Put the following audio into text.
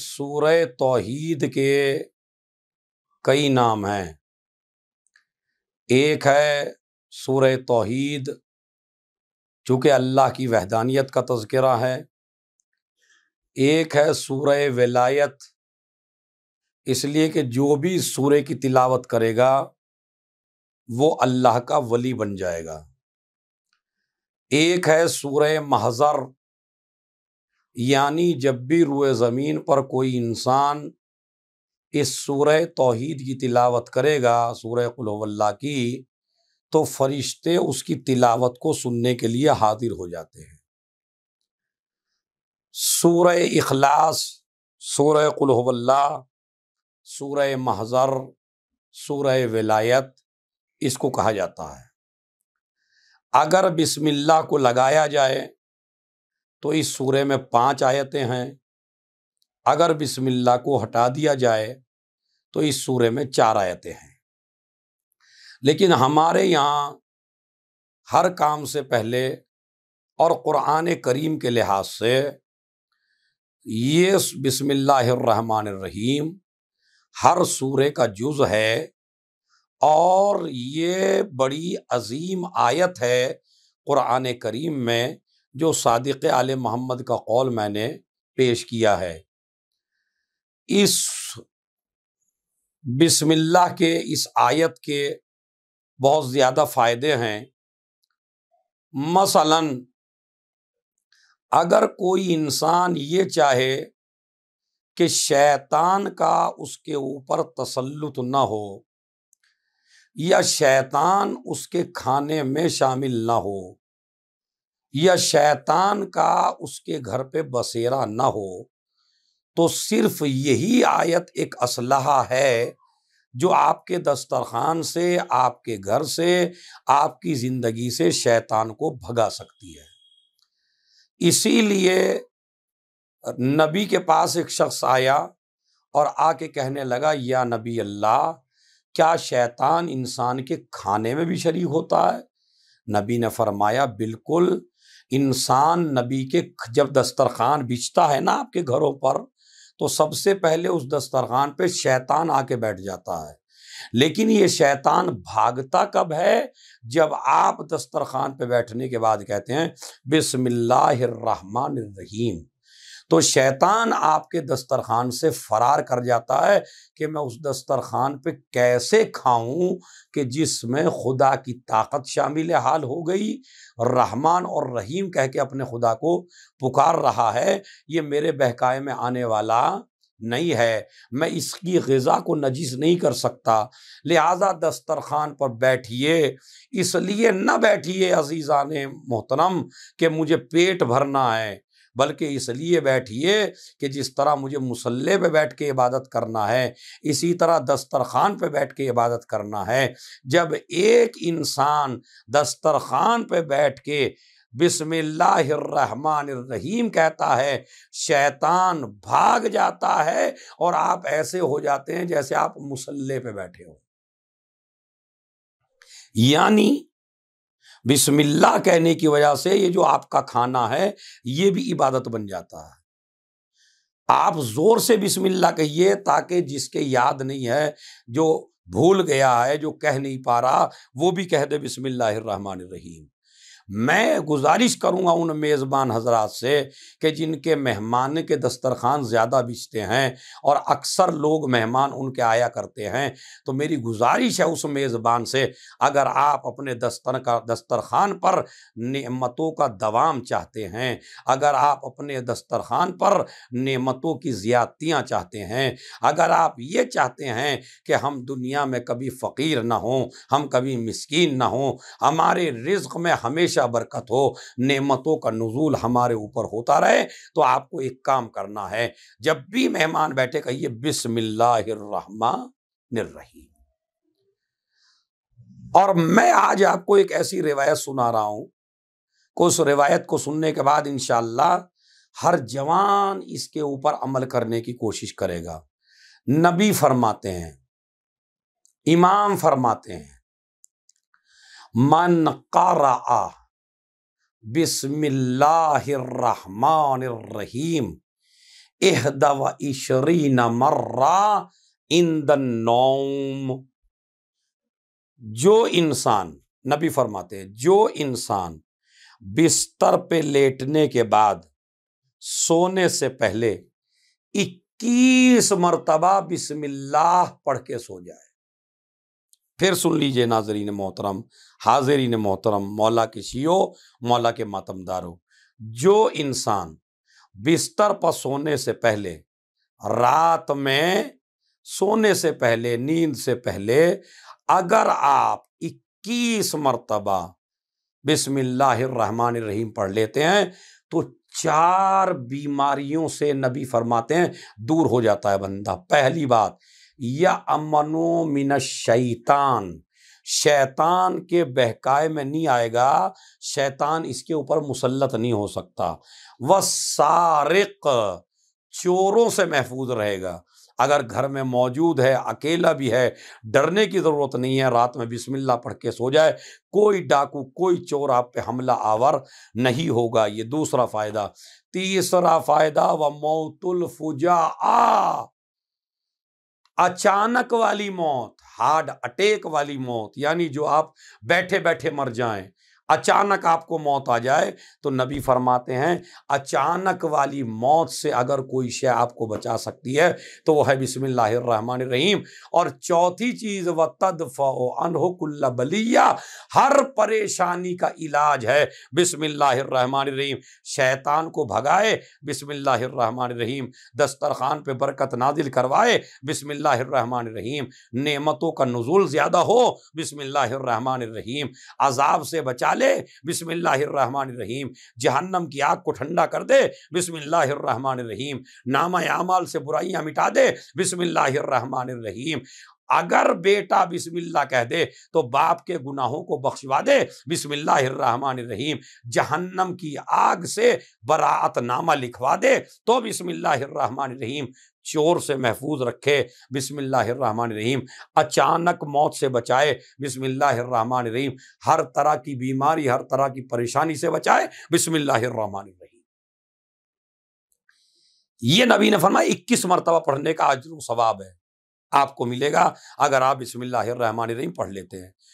सूर्य तोहीद के कई नाम हैं एक है सूर्य तोहीद चूँकि अल्लाह की वहदानियत का तस्करा है एक है सूर्य विलायत इसलिए कि जो भी सूर्य की तिलावत करेगा वो अल्लाह का वली बन जाएगा एक है सूर्य महजर यानी जब भी रुए ज़मीन पर कोई इंसान इस सूर्य तोहद की तिलावत करेगा सूर्य कुल्ला की तो फरिश्ते उसकी तिलावत को सुनने के लिए हाजिर हो जाते हैं सूर्य अखलास सूर्य कुल्ला सूर्य महजर सूर्य विलायत इसको कहा जाता है अगर बिस्मिल्लाह को लगाया जाए तो इस सूर्य में पांच आयतें हैं अगर बिस्मिल्लाह को हटा दिया जाए तो इस सूर्य में चार आयतें हैं लेकिन हमारे यहाँ हर काम से पहले और क़ुरान करीम के लिहाज से ये रहीम हर सूर्य का जुज़ है और ये बड़ी अजीम आयत है क़ुरान करीम में जो सदक़ आल मोहम्मद का कौल मैंने पेश किया है इस बिस्मिल्ला के इस आयत के बहुत ज़्यादा फ़ायदे हैं मसलन अगर कोई इंसान ये चाहे कि शैतान का उसके ऊपर तसल्लुत ना हो या शैतान उसके खाने में शामिल ना हो या शैतान का उसके घर पे बसेरा ना हो तो सिर्फ यही आयत एक असलहा है जो आपके दस्तरखान से आपके घर से आपकी ज़िंदगी से शैतान को भगा सकती है इसीलिए नबी के पास एक शख्स आया और आके कहने लगा या नबी अल्लाह क्या शैतान इंसान के खाने में भी शरीक होता है नबी ने फरमाया बिल्कुल इंसान नबी के जब दस्तरखान बिछता है ना आपके घरों पर तो सबसे पहले उस दस्तरखान पे शैतान आके बैठ जाता है लेकिन ये शैतान भागता कब है जब आप दस्तरखान पे बैठने के बाद कहते हैं रहीम तो शैतान आपके दस्तरखान से फरार कर जाता है कि मैं उस दस्तरखान पे कैसे खाऊं कि जिसमें खुदा की ताकत शामिल हाल हो गई रहमान और रहीम कह के अपने खुदा को पुकार रहा है ये मेरे बहकाए में आने वाला नहीं है मैं इसकी गज़ा को नजीस नहीं कर सकता लिहाजा दस्तरखान पर बैठिए इसलिए न बैठिए अज़ीज़ा ने मोहतरम कि मुझे पेट भरना है बल्कि इसलिए बैठिए कि जिस तरह मुझे मुसल्ले पे बैठ के इबादत करना है इसी तरह दस्तरखान पे बैठ के इबादत करना है जब एक इंसान दस्तरखान पे बैठ के बिसमीम कहता है शैतान भाग जाता है और आप ऐसे हो जाते हैं जैसे आप मुसल्ले पे बैठे हो यानी बिस्मिल्लाह कहने की वजह से ये जो आपका खाना है ये भी इबादत बन जाता है आप ज़ोर से बिस्मिल्लाह कहिए ताकि जिसके याद नहीं है जो भूल गया है जो कह नहीं पा रहा वो भी कह दे बिस्मिल्लाहिर्रहमानिर्रहीम मैं गुजारिश करूँगा उन मेज़बान हजरात से कि जिनके मेहमान के दस्तरखान ज़्यादा बिछते हैं और अक्सर लोग मेहमान उनके आया करते हैं तो मेरी गुजारिश है उस मेज़बान से अगर आप अपने दस्तर का दस्तरखान पर नेमतों का दवाम चाहते हैं अगर आप अपने दस्तरखान पर नेमतों की ज़्यादतियाँ चाहते हैं अगर आप ये चाहते हैं कि हम दुनिया में कभी फ़कीर ना हों हम कभी मस्किन ना हों हमारे रिज्क में हमेशा हमेशा बरकत हो नेमतों का नजूल हमारे ऊपर होता रहे तो आपको एक काम करना है जब भी मेहमान बैठे कहिए बिसमिल्लाहिर्रहमानिर्रहीम और मैं आज आपको एक ऐसी रिवायत सुना रहा हूं कि उस रिवायत को सुनने के बाद इनशाला हर जवान इसके ऊपर अमल करने की कोशिश करेगा नबी फरमाते हैं इमाम फरमाते हैं मन कारा बिस्मिल्लाहिर्रहमानिर्रहीम एहदव इशरीन मर्रा इन द नौम जो इंसान नबी फरमाते हैं जो इंसान बिस्तर पे लेटने के बाद सोने से पहले इक्कीस मरतबा बिस्मिल्लाह पढ़ के सो जाए फिर सुन लीजिए नाजरीन मोहतरम हाजरीन मोहतरम मौला के शीओ मौला के मातमदारों जो इंसान बिस्तर पर सोने से पहले रात में सोने से पहले नींद से पहले अगर आप 21 मरतबा रहीम पढ़ लेते हैं तो चार बीमारियों से नबी फरमाते हैं दूर हो जाता है बंदा पहली बात या अमनो मिन शैतान शैतान के बहकाए में नहीं आएगा शैतान इसके ऊपर मुसलत नहीं हो सकता वह सारिक चोरों से महफूज रहेगा अगर घर में मौजूद है अकेला भी है डरने की ज़रूरत नहीं है रात में बिस्मिल्ला पढ़ के सो जाए कोई डाकू कोई चोर आप पे हमला आवर नहीं होगा ये दूसरा फ़ायदा तीसरा फ़ायदा व मौतुल फुजा आ अचानक वाली मौत हार्ट अटैक वाली मौत यानी जो आप बैठे बैठे मर जाएं अचानक आपको मौत आ जाए तो नबी फरमाते हैं अचानक वाली मौत से अगर कोई शय आपको बचा सकती है तो वह है बिसमिल्लाहमान रहीम और चौथी चीज़ व तदफ़ुल्ला बलिया हर परेशानी का इलाज है बिसमिल्लाहमान रहीम शैतान को भगाए बिसमिल्लाहमान रहीम दस्तरखान पे बरकत नादिल करवाए बिसमिल्लाहमान रहीम नेमतों का नज़ुल ज़्यादा हो बिसमिल्लाहमान रहीम अजाब से बचा डाले बिसमीम जहन्नम की आग को ठंडा कर दे बिसमीम नामा आमाल से बुराइयां मिटा दे बिसमीम अगर बेटा बिस्मिल्ला कह दे तो बाप के गुनाहों को बख्शवा दे बिस्मिल्लाहिर्रहमानिर्रहीम जहन्नम की आग से बरातनामा लिखवा दे तो बिस्मिल्लाहिर्रहमानिर्रहीम चोर से महफूज रखे रहीम अचानक मौत से बचाए रहीम हर तरह की बीमारी हर तरह की परेशानी से बचाए रहीम ये नबी ने फरमाया इक्कीस मरतबा पढ़ने का अजर सवाब है आपको मिलेगा अगर आप रहीम पढ़ लेते हैं